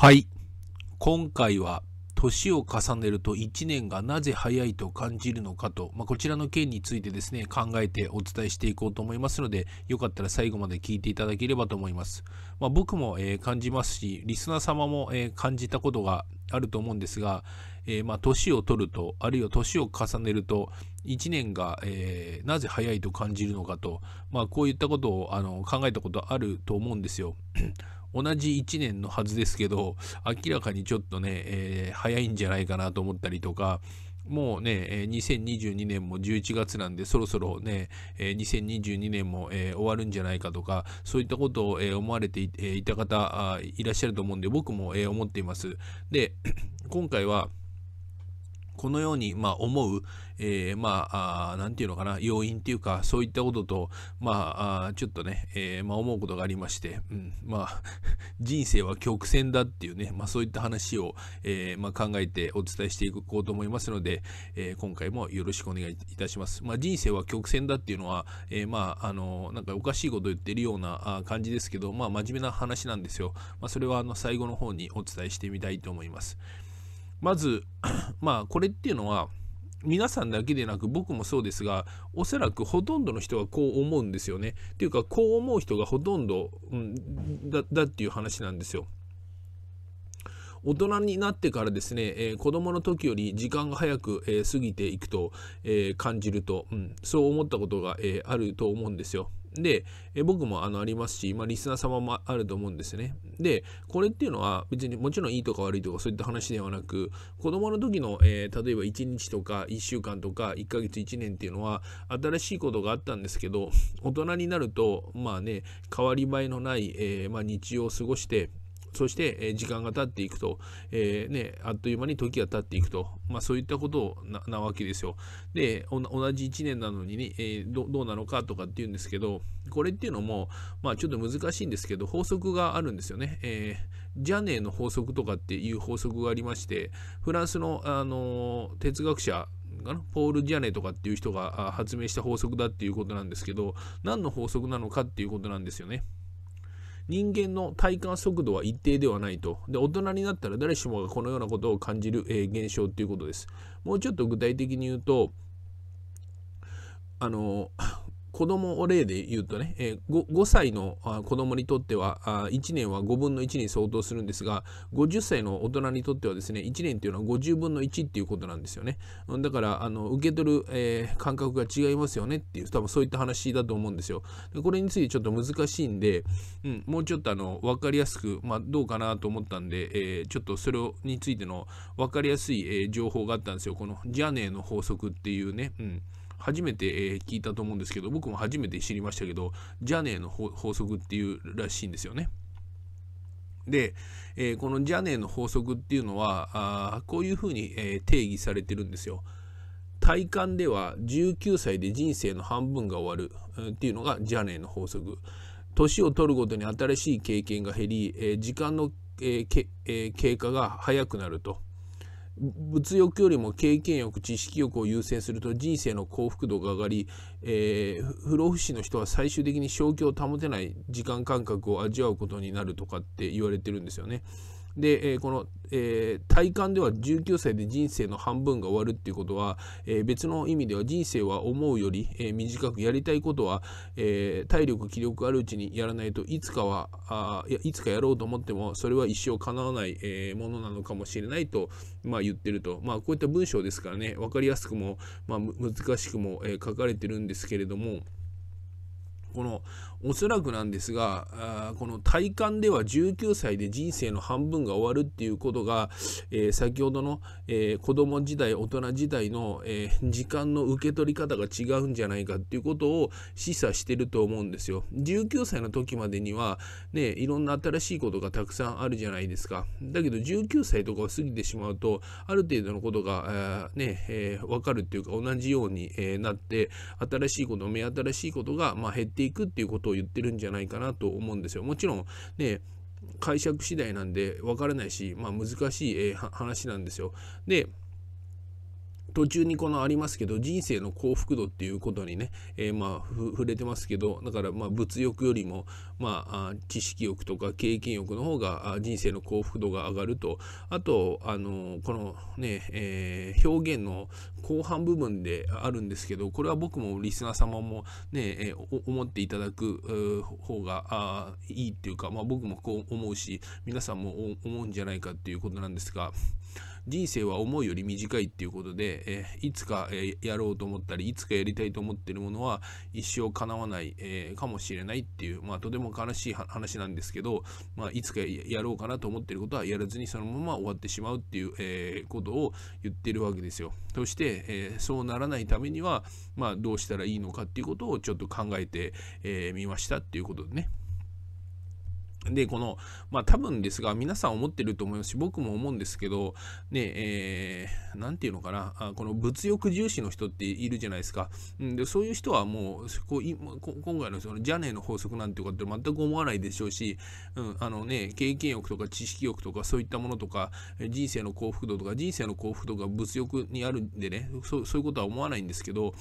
はい。今回は、年を重ねると1年がなぜ早いと感じるのかと、まあ、こちらの件についてですね、考えてお伝えしていこうと思いますので、よかったら最後まで聞いていただければと思います。まあ、僕も、えー、感じますし、リスナー様も、えー、感じたことがあると思うんですが、えー、まあ、年を取ると、あるいは年を重ねると、1年が、えなぜ早いと感じるのかと、まあ、こういったことをあの考えたことあると思うんですよ。同じ1年のはずですけど、明らかにちょっとね、えー、早いんじゃないかなと思ったりとか、もうね、2022年も11月なんで、そろそろね、2022年も終わるんじゃないかとか、そういったことを思われていた方いらっしゃると思うんで、僕も思っています。で、今回は、このように、まあ、思う、えー、まあ、なんていうのかな、要因っていうか、そういったことと、まあ、ちょっとね、えー、まあ、思うことがありまして、うん、まあ、人生は曲線だっていうね、まあ、そういった話を、えー、まあ、考えてお伝えしていこうと思いますので、えー、今回もよろしくお願いいたします。まあ、人生は曲線だっていうのは、えー、まあ、あの、なんかおかしいこと言ってるような感じですけど、まあ、真面目な話なんですよ。まあ、それは、あの、最後の方にお伝えしてみたいと思います。まず、まあ、これっていうのは、皆さんだけでなく僕もそうですがおそらくほとんどの人はこう思うんですよね。っていうかこう思う人がほとんど、うん、だだっていう話なんですよ。大人になってからですね、えー、子供の時より時間が早く、えー、過ぎていくと、えー、感じると、うん、そう思ったことが、えー、あると思うんですよ。で、え僕もあのありますし、まあ、リスナー様もあると思うんですね。で、これっていうのは別にもちろんいいとか悪いとかそういった話ではなく、子供の時の、えー、例えば1日とか1週間とか1ヶ月1年っていうのは新しいことがあったんですけど、大人になると、まあね、変わり映えのない、えー、まあ、日常を過ごして、そして、え時間が経っていくと、えー、ね、あっという間に時が経っていくと、まあ、そういったことなわけですよ。で、同じ1年なのにね、えー、どどうなのかとかっていうんですけど、これっていうのも、まあ、ちょっと難しいんですけど、法則があるんですよね。えー、ジャネーの法則とかっていう法則がありまして、フランスの、あの哲学者かなポール・ジャネとかっていう人が発明した法則だっていうことなんですけど何の法則なのかっていうことなんですよね。人間の体感速度は一定ではないと。で、大人になったら誰しもがこのようなことを感じる、えー、現象ということです。もうちょっと具体的に言うと、あの、子供を例で言うとね、え 5, 5歳の子供にとっては1年は5分の1に相当するんですが50歳の大人にとってはですね1年というのは50分の1っていうことなんですよねだからあの受け取る、えー、感覚が違いますよねっていう多分そういった話だと思うんですよでこれについてちょっと難しいんで、うん、もうちょっとあの分かりやすく、まあ、どうかなと思ったんで、えー、ちょっとそれについての分かりやすい、えー、情報があったんですよこのジャネーの法則っていうね、うん初めて、えー、聞いたと思うんですけど僕も初めて知りましたけどジャネーの法則っていうらしいんですよね。で、えー、このジャネーの法則っていうのはあこういうふうに、えー、定義されてるんですよ。体感では19歳で人生の半分が終わるっていうのがジャネーの法則。年を取るごとに新しい経験が減り、えー、時間の、えー、けえー、経過が早くなると。物欲よりも経験欲知識欲を優先すると人生の幸福度が上がり、えー、不老不死の人は最終的に正気を保てない時間感覚を味わうことになるとかって言われてるんですよね。で、えー、この、えー、体感では19歳で人生の半分が終わるっていうことは、えー、別の意味では人生は思うより、え短くやりたいことは、え体力気力あるうちにやらないといつかはあいやいつかやろうと思ってもそれは一生叶わない、えものなのかもしれないと、まあ、言ってると、まあ、こういった文章ですからね分かりやすくも、まあ、難しくも、え書かれてるんですけれども。このおそらくなんですがこの体感では19歳で人生の半分が終わるっていうことが、えー、先ほどの、えー、子供時代大人時代の、えー、時間の受け取り方が違うんじゃないかっていうことを示唆してると思うんですよ。19歳の時までにはねいろんな新しいことがたくさんあるじゃないですか。だけど19歳とかを過ぎてしまうとある程度のことが、えー、ね、えー、分かるっていうか同じように、えー、なって新しいこと目新しいことが、まあ、減っていくいくっていうことを言ってるんじゃないかなと思うんですよ。もちろんね解釈次第なんで分からないし、まあ、難しい、え話なんですよ。で途中にこのありますけど人生の幸福度っていうことにね、えー、まあ触れてますけどだからまあ物欲よりもまあ知識欲とか経験欲の方が人生の幸福度が上がるとあとあのこのね、えー、表現の後半部分であるんですけどこれは僕もリスナー様もね、えー、思っていただく方があいいっていうか、まあ、僕もこう思うし皆さんも思うんじゃないかっていうことなんですが。人生は思うより短いっていうことで、えいつか、えやろうと思ったりいつかやりたいと思ってるものは一生叶わない、えかもしれないっていう、まあ、とても悲しい話なんですけど、まあ、いつかやろうかなと思ってることはやらずにそのまま終わってしまうっていう、えことを言ってるわけですよ。そして、えそうならないためには、まあ、どうしたらいいのかっていうことをちょっと考えてみ、えー、ましたっていうことでね。で、この、まあ多分ですが、皆さん思ってると思いますし、僕も思うんですけど、ね、えー、なんていうのかな、あこの物欲重視の人っているじゃないですか。んで、そういう人はもう、こうい今回のそのジャネーの法則なんていうかって全く思わないでしょうし、うん、あのね、経験欲とか知識欲とかそういったものとか、人生の幸福度とか、人生の幸福度が物欲にあるんでね、そうそういうことは思わないんですけど、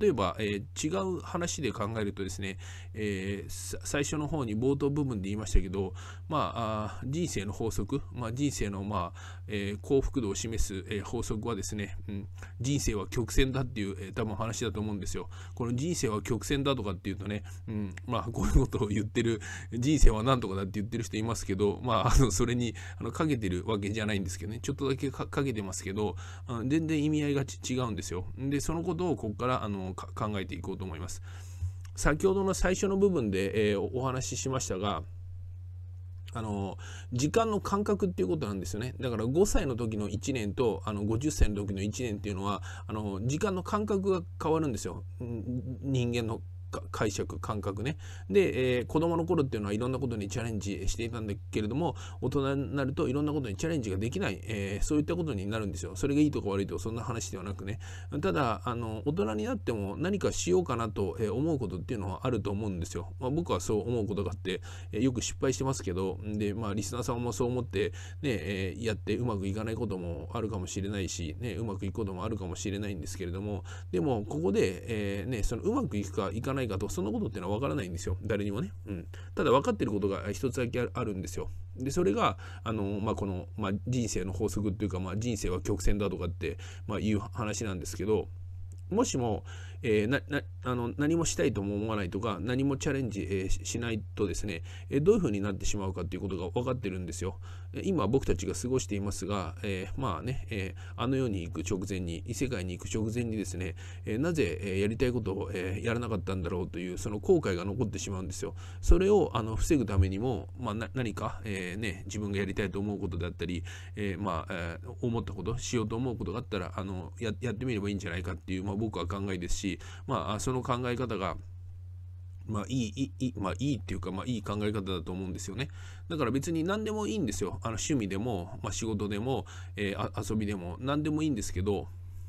例えば、えー、違う話で考えるとですね、えー、最初の方に冒頭部分で言いましたけど、ど、まあ、人生の法則、まあ、人生の、まあえー、幸福度を示す、えー、法則はですね、うん、人生は曲線だっていう、えー、多分話だと思うんですよ。この人生は曲線だとかっていうとね、うんまあ、こういうことを言ってる、人生はなんとかだって言ってる人いますけど、まあ、あのそれにあのかけてるわけじゃないんですけどね、ちょっとだけかけてますけど、あ全然意味合いが違うんですよ。で、そのことをここからあの考えていこうと思います。先ほどの最初の部分で、えー、お話ししましたが、あの時間の感覚っていうことなんですよねだから5歳の時の1年とあの50歳の時の1年っていうのはあの時間の感覚が変わるんですよ人間の解釈感覚ねで、えー、子供の頃っていうのはいろんなことにチャレンジしていたんだけれども大人になるといろんなことにチャレンジができない、えー、そういったことになるんですよそれがいいとか悪いとかそんな話ではなくねただあの大人になっても何かしようかなと思うことっていうのはあると思うんですよ、まあ、僕はそう思うことがあってよく失敗してますけどでまあリスナーさんもそう思ってね、えー、やってうまくいかないこともあるかもしれないし、ね、うまくいくこともあるかもしれないんですけれどもでもここで、えー、ねそのうまくいくかいかないないかとそのことってのは分からないんですよ誰にもね、うん、ただ分かってることが一つだけあるんですよでそれがあの、まあ、この、まあ、人生の法則っていうか、まあ、人生は曲線だとかって、まあ、いう話なんですけどもしも、えー、ななあの何もしたいとも思わないとか何もチャレンジ、えー、しないとですね、えー、どういうふうになってしまうかということが分かってるんですよ。今僕たちが過ごしていますが、えー、まあね、えー、あの世に行く直前に異世界に行く直前にですね、えー、なぜ、えー、やりたいことを、えー、やらなかったんだろうというその後悔が残ってしまうんですよ。それをあの防ぐためにも、まあ、な何か、えーね、自分がやりたいと思うことだったり、えーまあえー、思ったことしようと思うことがあったらあのややってみればいいんじゃないかっていう、まの僕は考えですし、まあ、その考え方がまあいい、いい、まあいいっていうか、まあいい考え方だと思うんですよね。だから別に何でもいいんですよ。あの趣味でも、まあ仕事でも、えー、遊びでも、何でもいいんですけど、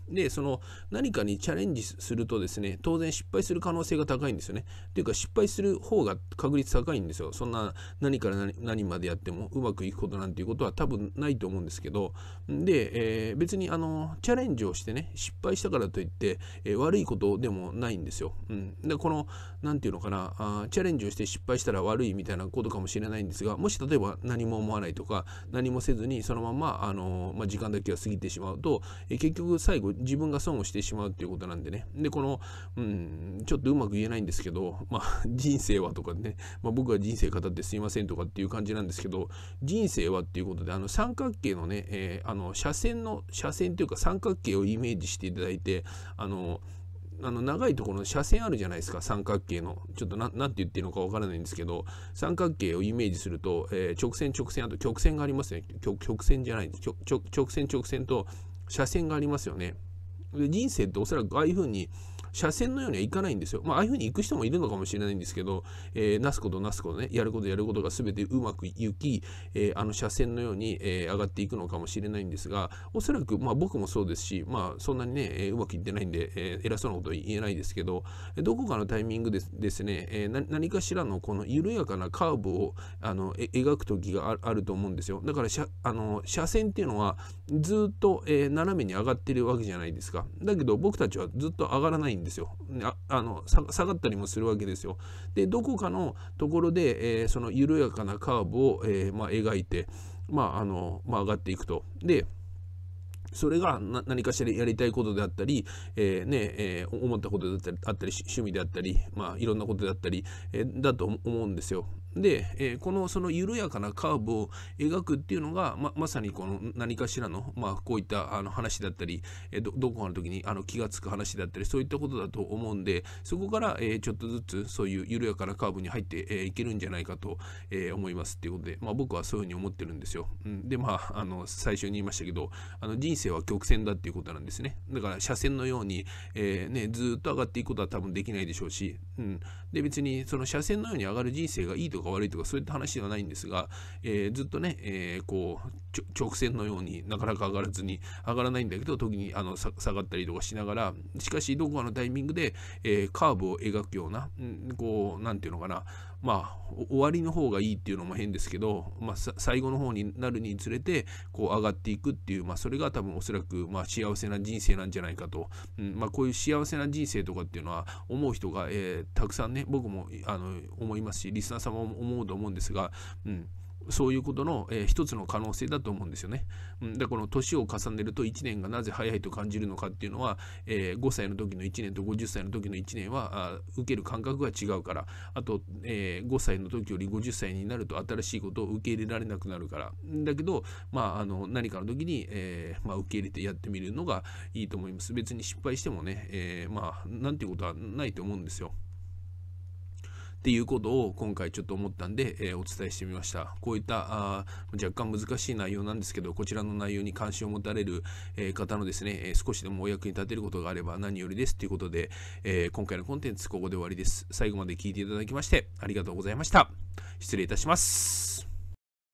で、その何かにチャレンジするとですね、当然失敗する可能性が高いんですよね。というか失敗する方が確率高いんですよ。そんな何から何までやってもうまくいくことなんていうことは多分ないと思うんですけど、で、えー、別にあの、チャレンジをしてね、失敗したからといって、えー、悪いことでもないんですよ。うん。で、この、何て言うのかなあ、チャレンジをして失敗したら悪いみたいなことかもしれないんですが、もし例えば何も思わないとか、何もせずにそのまま、あの、まあ、時間だけが過ぎてしまうと、えー、結局最後自分が損をしてしまうっていうことなんでね。で、この、うん、ちょっとうまく言えないんですけど、まあ、人生はとかね、まあ、僕は人生語ってすいませんとかっていう感じなんですけど、人生はっていうことで、あの、三角形のね、えー、あの、斜線の、斜線というか三角形をイメージしていただいて、あの、あの長いところの斜線あるじゃないですか三角形のちょっと何て言ってるのかわからないんですけど三角形をイメージすると、えー、直線直線あと曲線がありますね曲線じゃないんです直線直線と車線がありますよね。で人生っておそらくああいうふうに車線のようにはいかないんですよ。まあ、ああいうふうに行く人もいるのかもしれないんですけど、えー、なすことなすことね、やることやることが全てうまくいき、えー、あの車線のように、えー、上がっていくのかもしれないんですが、おそらく、まあ、僕もそうですし、まあ、そんなにね、えうまくいってないんで、え偉そうなことは言えないですけど、どこかのタイミングでですね、え何かしらのこの緩やかなカーブをあの描く時があると思うんですよ。だから車あの車線っていうのはずっと、え斜めに上がってるわけじゃないですか。だけど僕たちはずっと上がらないんですよ。ああの下がったりもするわけですよ。でどこかのところで、えー、その緩やかなカーブを、えー、まあ、描いて、まああのまあ、上がっていくと。でそれが何かしらやりたいことであったり、えー、ねえー、思ったことであったり趣味であったり、まあ、いろんなことであったり、えー、だと思うんですよ。で、えー、このその緩やかなカーブを描くっていうのが、ままさにこの何かしらの、まあ、こういったあの話だったり、えー、どどこかの時にあの気が付く話だったりそういったことだと思うんでそこから、えー、ちょっとずつそういう緩やかなカーブに入って、えー、いけるんじゃないかと、えー、思いますっていうことで、まあ、僕はそういうふうに思ってるんですよ。うん、でまああの最初に言いましたけどあの人生は曲線だっていうことなんですね。だから車線のように、えーね、ずっと上がっていくことは多分できないでしょうし、うん、で別にその車線のように上がる人生がいいとかが悪いとかそういった話ではないんですが、えー、ずっとね、えー、こう直線のようになかなか上がらずに上がらないんだけど時にあの下がったりとかしながらしかしどこかのタイミングで、えー、カーブを描くようなこう何て言うのかなまあ終わりの方がいいっていうのも変ですけど、まあ、最後の方になるにつれてこう上がっていくっていう、まあ、それが多分おそらくまあ幸せな人生なんじゃないかと、うんまあ、こういう幸せな人生とかっていうのは思う人が、えー、たくさんね僕もあの思いますしリスナーさんも思うと思うんですが、うん、そういうことの、えー、一つの可能性だと思うんですよね。うん、でこの年を重ねると1年がなぜ早いと感じるのかっていうのは、えー、5歳の時の1年と50歳の時の1年はあ受ける感覚が違うからあと、えー、5歳の時より50歳になると新しいことを受け入れられなくなるからだけど、まあ、あの何かの時に、えーまあ、受け入れてやってみるのがいいと思います。別に失敗してもね、えー、まあなんていうことはないと思うんですよ。っていうことを今回ちょっと思ったんで、えー、お伝えしてみました。こういったあ若干難しい内容なんですけど、こちらの内容に関心を持たれる、えー、方のですね、え少しでもお役に立てることがあれば何よりですということで、え今回のコンテンツここで終わりです。最後まで聞いていただきましてありがとうございました。失礼いたします。